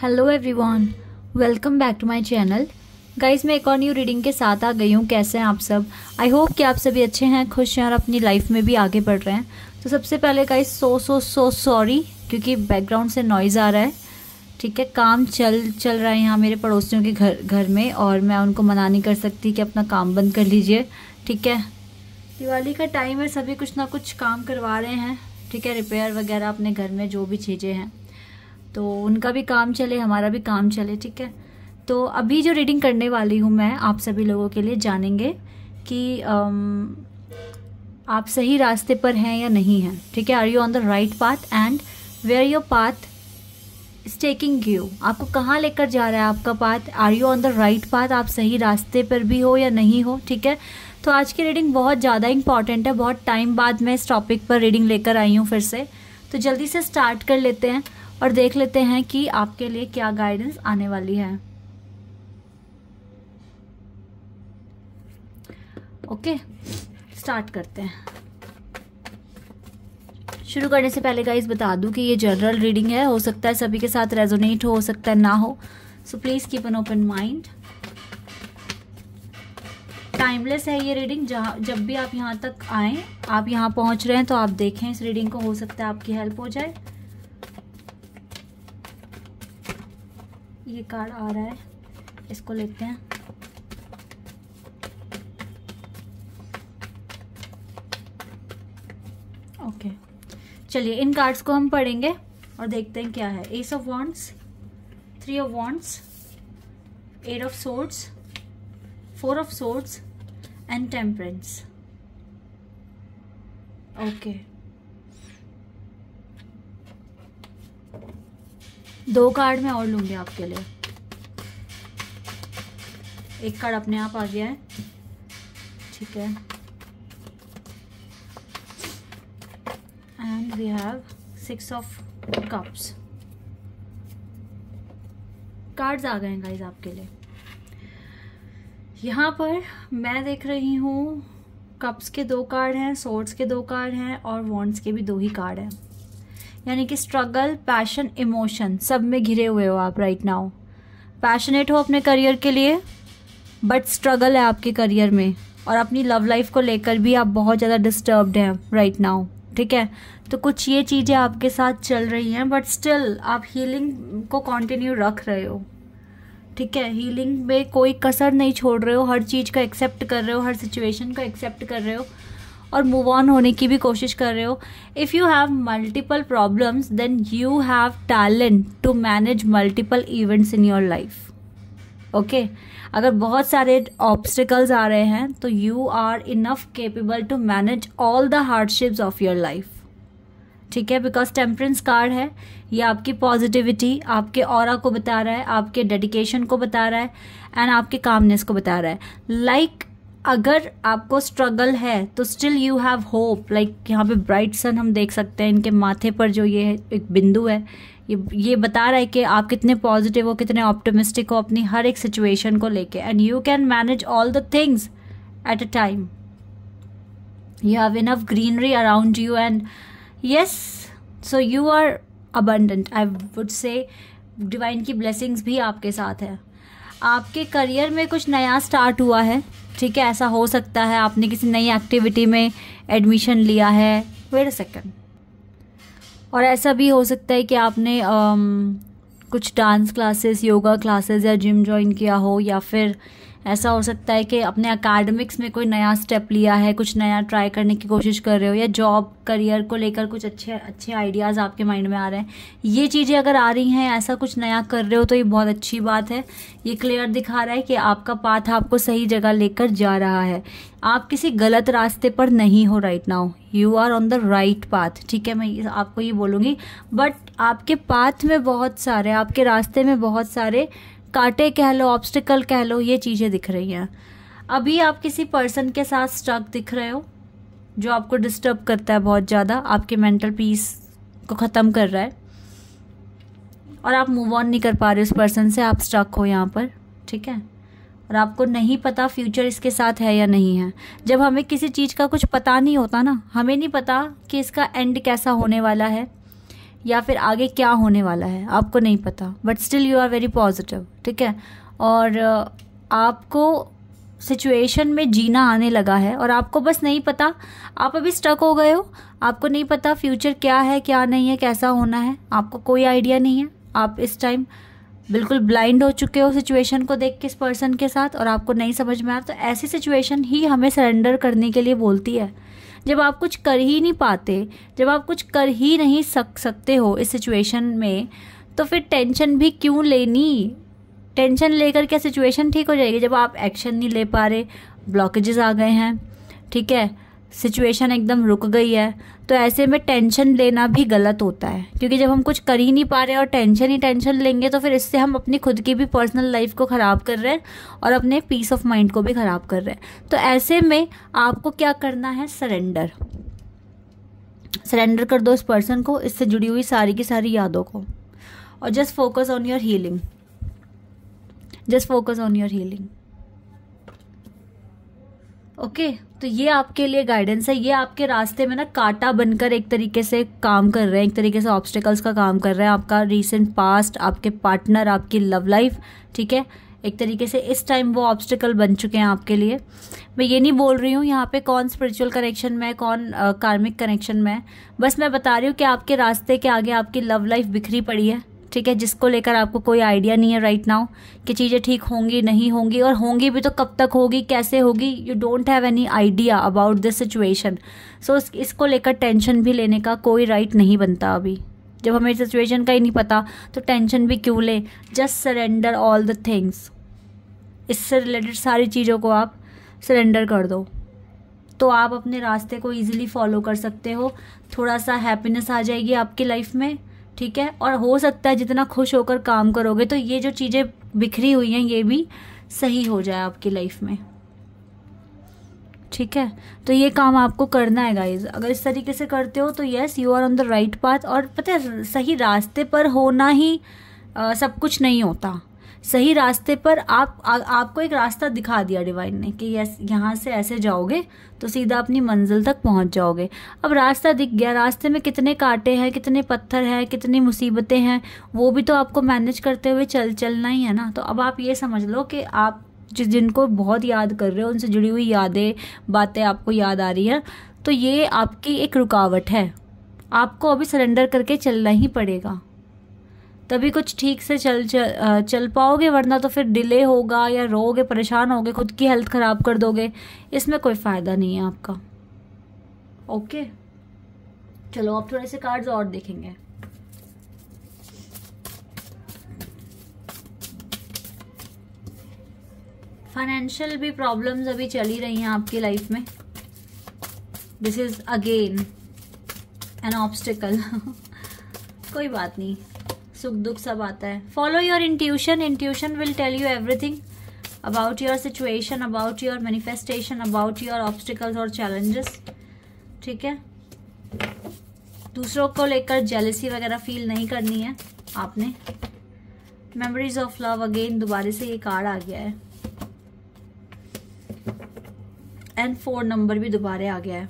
Hello everyone welcome back to my channel guys मैं एक और न्यू रीडिंग के साथ आ गई हूँ कैसे हैं आप सब आई होप कि आप सभी अच्छे हैं खुश हैं और अपनी लाइफ में भी आगे बढ़ रहे हैं तो सबसे पहले guys so so so sorry क्योंकि बैकग्राउंड से नॉइज़ आ रहा है ठीक है काम चल चल रहा है यहाँ मेरे पड़ोसियों के घर घर में और मैं उनको मना नहीं कर सकती कि अपना काम बंद कर लीजिए ठीक है दिवाली का टाइम है सभी कुछ ना कुछ काम करवा रहे हैं ठीक है रिपेयर वगैरह अपने घर में जो भी चीज़ें हैं तो उनका भी काम चले हमारा भी काम चले ठीक है तो अभी जो रीडिंग करने वाली हूँ मैं आप सभी लोगों के लिए जानेंगे कि आम, आप सही रास्ते पर हैं या नहीं हैं ठीक है are you on the right path and where your path is taking you आपको कहाँ लेकर जा रहा है आपका पाथ are you on the right path आप सही रास्ते पर भी हो या नहीं हो ठीक है तो आज की रीडिंग बहुत ज़्यादा इंपॉर्टेंट है बहुत टाइम बाद मैं इस टॉपिक पर रीडिंग लेकर आई हूँ फिर से तो जल्दी से स्टार्ट कर लेते हैं और देख लेते हैं कि आपके लिए क्या गाइडेंस आने वाली है ओके स्टार्ट करते हैं शुरू करने से पहले गाइज बता दूं कि ये जनरल रीडिंग है हो सकता है सभी के साथ रेजोनेट हो हो सकता है ना हो so please keep an open mind timeless है ये रीडिंग जहाँ जब भी आप यहाँ तक आए आप यहाँ पहुँच रहे हैं तो आप देखें इस रीडिंग को हो सकता है आपकी हेल्प हो जाए ये कार्ड आ रहा है इसको लेते हैं ओके चलिए इन कार्ड्स को हम पढ़ेंगे और देखते हैं क्या है ace of wands three of wands eight of swords four of swords and temperance okay दो कार्ड मैं और लूंगी आपके लिए एक कार्ड अपने आप आ गया है ठीक है and we have six of cups cards आ गए हैं गाइज आपके लिए यहाँ पर मैं देख रही हूँ कप्स के दो कार्ड हैं सोर्ड्स के दो कार्ड हैं और वॉन्ट्स के भी दो ही कार्ड हैं यानी कि स्ट्रगल पैशन इमोशन सब में घिरे हुए हो आप राइट नाउ पैशनेट हो अपने करियर के लिए बट स्ट्रगल है आपके करियर में और अपनी लव लाइफ को लेकर भी आप बहुत ज़्यादा डिस्टर्ब्ड हैं राइट नाउ ठीक है तो कुछ ये चीज़ें आपके साथ चल रही हैं बट स्टिल आप हीलिंग को कंटिन्यू रख रहे हो ठीक है हीलिंग में कोई कसर नहीं छोड़ रहे हो हर चीज़ को एक्सेप्ट कर रहे हो हर सिचुएशन को एक्सेप्ट कर रहे हो और मूव ऑन होने की भी कोशिश कर रहे हो if you have multiple problems then you have talent to manage multiple events in your life okay अगर बहुत सारे ऑब्स्टिकल्स आ रहे हैं तो you are enough capable to manage all the hardships of your life ठीक है बिकॉज टेम्परेंस कार्ड है ये आपकी पॉजिटिविटी आपके और को बता रहा है आपके डेडिकेशन को बता रहा है एंड आपके कामनेस को बता रहा है लाइक like अगर आपको स्ट्रगल है तो still you have hope like यहाँ पे ब्राइट सन हम देख सकते हैं इनके माथे पर जो ये एक बिंदु है ये ये बता रहा है कि आप कितने पॉजिटिव हो कितने ऑप्टिमिस्टिक हो अपनी हर एक सिचुएशन को लेके and you can manage all the things at a time you have enough greenery around you and yes so you are abundant I would say divine की ब्लेसिंग्स भी आपके साथ है आपके करियर में कुछ नया स्टार्ट हुआ है ठीक है ऐसा हो सकता है आपने किसी नई एक्टिविटी में एडमिशन लिया है वेट अ सेकेंड और ऐसा भी हो सकता है कि आपने um, कुछ डांस क्लासेस योगा क्लासेस या जिम ज्वाइन किया हो या फिर ऐसा हो सकता है कि अपने अकेडमिक्स में कोई नया स्टेप लिया है कुछ नया ट्राई करने की कोशिश कर रहे हो या जॉब करियर को लेकर कुछ अच्छे अच्छे आइडियाज़ आपके माइंड में आ रहे हैं ये चीज़ें अगर आ रही हैं ऐसा कुछ नया कर रहे हो तो ये बहुत अच्छी बात है ये क्लियर दिखा रहा है कि आपका पाथ आपको सही जगह लेकर जा रहा है आप किसी गलत रास्ते पर नहीं हो right now you are on the right path ठीक है मैं आपको ये बोलूँगी बट आपके पाथ में बहुत सारे आपके रास्ते में बहुत सारे कांटे कह लो ऑब्स्टिकल कह लो ये चीज़ें दिख रही हैं अभी आप किसी पर्सन के साथ स्ट्रक दिख रहे हो जो आपको डिस्टर्ब करता है बहुत ज़्यादा आपके मेंटल पीस को ख़त्म कर रहा है और आप मूव ऑन नहीं कर पा रहे उस पर्सन से आप स्ट्रक हो यहाँ पर ठीक है और आपको नहीं पता फ्यूचर इसके साथ है या नहीं है जब हमें किसी चीज़ का कुछ पता नहीं होता ना हमें नहीं पता कि इसका एंड कैसा होने वाला है या फिर आगे क्या होने वाला है आपको नहीं पता but still you are very positive ठीक है और आपको सिचुएशन में जीना आने लगा है और आपको बस नहीं पता आप अभी स्टक हो गए हो आपको नहीं पता फ्यूचर क्या है क्या नहीं है कैसा होना है आपको कोई आइडिया नहीं है आप इस टाइम बिल्कुल ब्लाइंड हो चुके हो सिचुएशन को देख के इस पर्सन के साथ और आपको नहीं समझ में आ तो ऐसी सिचुएशन ही हमें सरेंडर करने के लिए बोलती है जब आप कुछ कर ही नहीं पाते जब आप कुछ कर ही नहीं सक सकते हो इस सिचुएशन में तो फिर टेंशन भी क्यों लेनी टेंशन लेकर क्या सिचुएशन ठीक हो जाएगी जब आप एक्शन नहीं ले पा रहे ब्लॉकेजेस आ गए हैं ठीक है सिचुएशन एकदम रुक गई है तो ऐसे में टेंशन लेना भी गलत होता है क्योंकि जब हम कुछ कर ही नहीं पा रहे और टेंशन ही टेंशन लेंगे तो फिर इससे हम अपनी खुद की भी पर्सनल लाइफ को ख़राब कर रहे हैं और अपने पीस ऑफ माइंड को भी ख़राब कर रहे हैं तो ऐसे में आपको क्या करना है सरेंडर सरेंडर कर दो इस पर्सन को इससे जुड़ी हुई सारी की सारी यादों को और just focus on your healing just focus on your healing okay okay, तो ये आपके लिए गाइडेंस है ये आपके रास्ते में ना कांटा बनकर एक तरीके से काम कर रहे हैं एक तरीके से ऑब्स्टिकल्स का काम कर रहे हैं आपका रिसेंट पास्ट आपके पार्टनर आपकी लव लाइफ ठीक है एक तरीके से इस टाइम वो ऑब्स्टिकल बन चुके हैं आपके लिए मैं ये नहीं बोल रही हूँ यहाँ पे कौन स्पिरिचुअल कनेक्शन में है कौन कार्मिक कनेक्शन में है बस मैं बता रही हूँ कि आपके रास्ते के आगे आपकी लव लाइफ बिखरी पड़ी है ठीक है जिसको लेकर आपको कोई आइडिया नहीं है राइट नाउ कि चीज़ें ठीक होंगी नहीं होंगी और होंगी भी तो कब तक होगी कैसे होगी you don't have any idea about this situation so इसको लेकर टेंशन भी लेने का कोई राइट right नहीं बनता अभी जब हमें सिचुएशन का ही नहीं पता तो टेंशन भी क्यों लें just surrender all the things इससे रिलेटेड सारी चीज़ों को आप सरेंडर कर दो तो आप अपने रास्ते को इजीली फॉलो कर सकते हो थोड़ा सा हैप्पीनेस आ जाएगी आपकी लाइफ में ठीक है और हो सकता है जितना खुश होकर काम करोगे तो ये जो चीज़ें बिखरी हुई हैं ये भी सही हो जाए आपकी लाइफ में ठीक है तो ये काम आपको करना है गाइज अगर इस तरीके से करते हो तो yes you are on the right path और पता है सही रास्ते पर होना ही आ, सब कुछ नहीं होता सही रास्ते पर आप आ, आपको एक रास्ता दिखा दिया डिवाइन ने कि यस यहाँ से ऐसे जाओगे तो सीधा अपनी मंजिल तक पहुँच जाओगे अब रास्ता दिख गया रास्ते में कितने कांटे हैं कितने पत्थर हैं कितनी मुसीबतें हैं वो भी तो आपको मैनेज करते हुए चल चलना ही है ना तो अब आप ये समझ लो कि आप जिस जिनको बहुत याद कर रहे हो उनसे जुड़ी हुई यादें बातें आपको याद आ रही हैं तो ये आपकी एक रुकावट है आपको अभी सरेंडर करके चलना ही पड़ेगा तभी कुछ ठीक से चल चल चल पाओगे वरना तो फिर डिले होगा या रोगे परेशान होगे खुद की हेल्थ ख़राब कर दोगे इसमें कोई फ़ायदा नहीं है आपका ओके चलो आप थोड़े से कार्ड्स और देखेंगे फाइनेंशियल भी प्रॉब्लम्स अभी चली रही हैं आपकी लाइफ में this is again an obstacle कोई बात नहीं सुख दुख सब आता है follow your intuition intuition will tell you everything about your situation about your manifestation about your obstacles और चैलेंजेस ठीक है दूसरों को लेकर जेलसी वगैरह फील नहीं करनी है आपने मेमोरीज ऑफ लव अगेन दोबारा से ये कार्ड आ गया है एंड फोर नंबर भी दोबारा आ गया है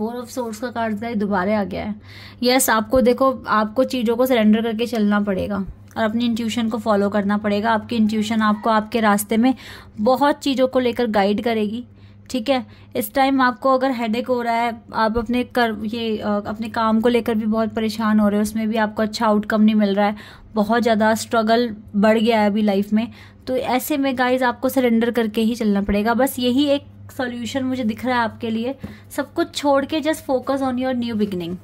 फोर ऑफ सोर्स का कार्ड था दोबारा आ गया है यस yes, आपको देखो आपको चीज़ों को सरेंडर करके चलना पड़ेगा और अपनी इंट्यूशन को फॉलो करना पड़ेगा आपकी इंट्यूशन आपको आपके रास्ते में बहुत चीज़ों को लेकर गाइड करेगी ठीक है इस टाइम आपको अगर हेडेक हो रहा है आप अपने कर ये अपने काम को लेकर भी बहुत परेशान हो रहे हो उसमें भी आपको अच्छा आउटकम नहीं मिल रहा है बहुत ज़्यादा स्ट्रगल बढ़ गया है अभी लाइफ में तो ऐसे में गाइज आपको सरेंडर करके ही चलना पड़ेगा बस यही एक सॉल्यूशन मुझे दिख रहा है आपके लिए सब कुछ छोड़ के just focus on your new beginning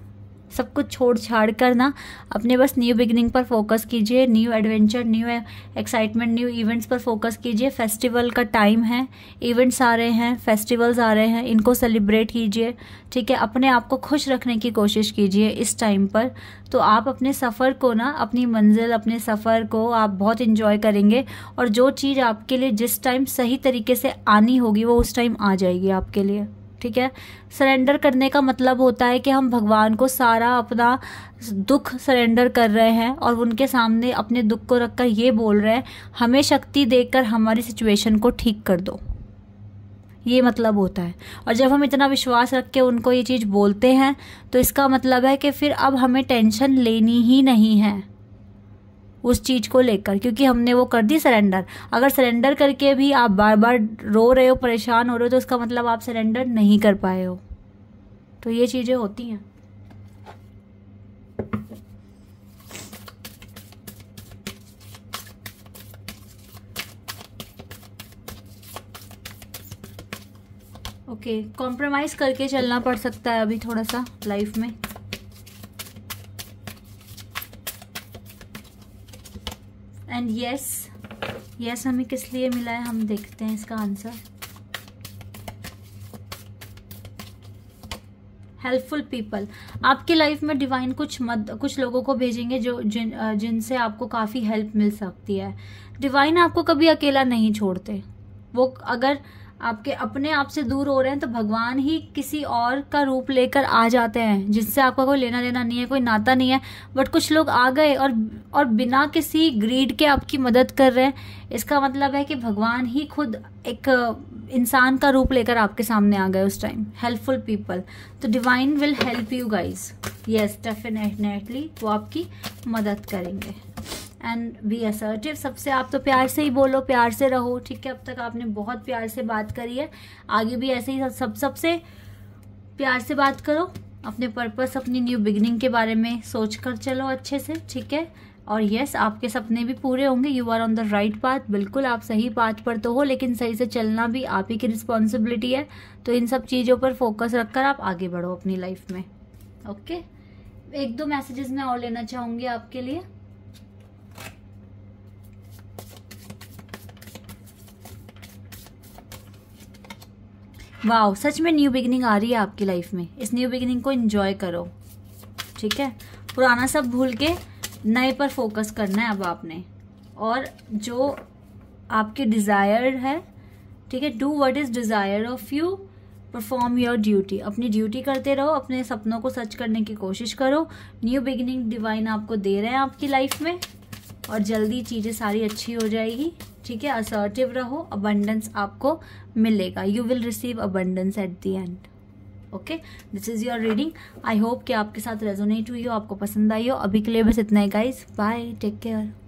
सब कुछ छोड़ छाड़ कर ना अपने बस न्यू बिगिनिंग पर फोकस कीजिए new adventure new excitement new events पर फोकस कीजिए फेस्टिवल का टाइम है इवेंट्स आ रहे हैं फेस्टिवल्स आ रहे हैं इनको सेलिब्रेट कीजिए ठीक है अपने आप को खुश रखने की कोशिश कीजिए इस टाइम पर तो आप अपने सफ़र को ना अपनी मंजिल अपने सफ़र को आप बहुत इन्जॉय करेंगे और जो चीज़ आपके लिए जिस टाइम सही तरीके से आनी होगी वो उस टाइम आ जाएगी आपके लिए ठीक है सरेंडर करने का मतलब होता है कि हम भगवान को सारा अपना दुख सरेंडर कर रहे हैं और उनके सामने अपने दुख को रखकर ये बोल रहे हैं हमें शक्ति देकर हमारी सिचुएशन को ठीक कर दो ये मतलब होता है और जब हम इतना विश्वास रख के उनको ये चीज़ बोलते हैं तो इसका मतलब है कि फिर अब हमें टेंशन लेनी ही नहीं है उस चीज़ को लेकर क्योंकि हमने वो कर दी सरेंडर अगर सरेंडर करके भी आप बार बार रो रहे हो परेशान हो रहे हो तो उसका मतलब आप सरेंडर नहीं कर पाए हो तो ये चीज़ें होती हैं ओके okay, कॉम्प्रोमाइज़ करके चलना पड़ सकता है अभी थोड़ा सा लाइफ में एंड यस यस हमें किस लिए मिला है हम देखते हैं इसका आंसर हेल्पफुल पीपल आपकी लाइफ में डिवाइन कुछ मद कुछ लोगों को भेजेंगे जो जिन जिनसे आपको काफ़ी हेल्प मिल सकती है डिवाइन आपको कभी अकेला नहीं छोड़ते वो अगर आपके अपने आप से दूर हो रहे हैं तो भगवान ही किसी और का रूप लेकर आ जाते हैं जिससे आपका कोई लेना देना नहीं है कोई नाता नहीं है बट कुछ लोग आ गए और और बिना किसी ग्रीड के आपकी मदद कर रहे हैं इसका मतलब है कि भगवान ही खुद एक इंसान का रूप लेकर आपके सामने आ गए उस टाइम हेल्पफुल पीपल तो divine will help you guys yes definitely वो आपकी मदद करेंगे एंड बी असर्टिव सबसे आप तो प्यार से ही बोलो प्यार से रहो ठीक है अब तक आपने बहुत प्यार से बात करी है आगे भी ऐसे ही सब सबसे प्यार से बात करो अपने पर्पस अपनी न्यू बिगनिंग के बारे में सोच कर चलो अच्छे से ठीक है और यस आपके सपने भी पूरे होंगे you are on the right path बिल्कुल आप सही पाथ पर तो हो लेकिन सही से चलना भी आप ही की रिस्पॉन्सिबिलिटी है तो इन सब चीज़ों पर फोकस रखकर आप आगे बढ़ो अपनी लाइफ में ओके okay? एक दो मैसेजेस मैं और लेना चाहूँगी आपके लिए वाह सच में न्यू बिगिनिंग आ रही है आपकी लाइफ में इस न्यू बिगनिंग को इन्जॉय करो ठीक है पुराना सब भूल के नए पर फोकस करना है अब आपने और जो आपके डिज़ायर है ठीक है do what is desire of you perform your duty अपनी ड्यूटी करते रहो अपने सपनों को सच करने की कोशिश करो न्यू बिगिनिंग डिवाइन आपको दे रहे हैं आपकी लाइफ में और जल्दी चीज़ें सारी अच्छी हो जाएगी ठीक है असर्टिव रहो अबंडेंस आपको मिलेगा you will receive abundance at the end okay this is your reading I hope कि आपके साथ रेजोनेट हुई हो आपको पसंद आई हो अभी के लिए बस इतना ही गाइज बाय टेक केयर